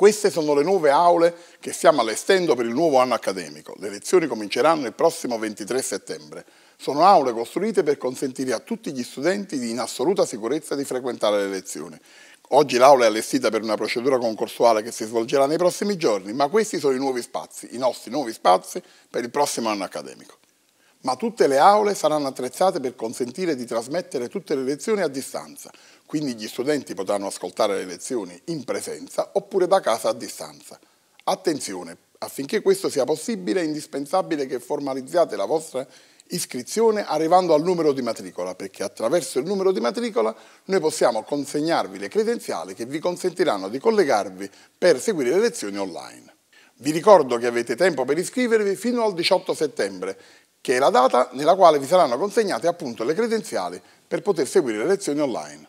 Queste sono le nuove aule che stiamo allestendo per il nuovo anno accademico. Le lezioni cominceranno il prossimo 23 settembre. Sono aule costruite per consentire a tutti gli studenti di in assoluta sicurezza di frequentare le lezioni. Oggi l'aula è allestita per una procedura concorsuale che si svolgerà nei prossimi giorni, ma questi sono i nuovi spazi, i nostri nuovi spazi per il prossimo anno accademico ma tutte le aule saranno attrezzate per consentire di trasmettere tutte le lezioni a distanza, quindi gli studenti potranno ascoltare le lezioni in presenza oppure da casa a distanza. Attenzione, affinché questo sia possibile è indispensabile che formalizzate la vostra iscrizione arrivando al numero di matricola, perché attraverso il numero di matricola noi possiamo consegnarvi le credenziali che vi consentiranno di collegarvi per seguire le lezioni online. Vi ricordo che avete tempo per iscrivervi fino al 18 settembre, che è la data nella quale vi saranno consegnate appunto le credenziali per poter seguire le lezioni online.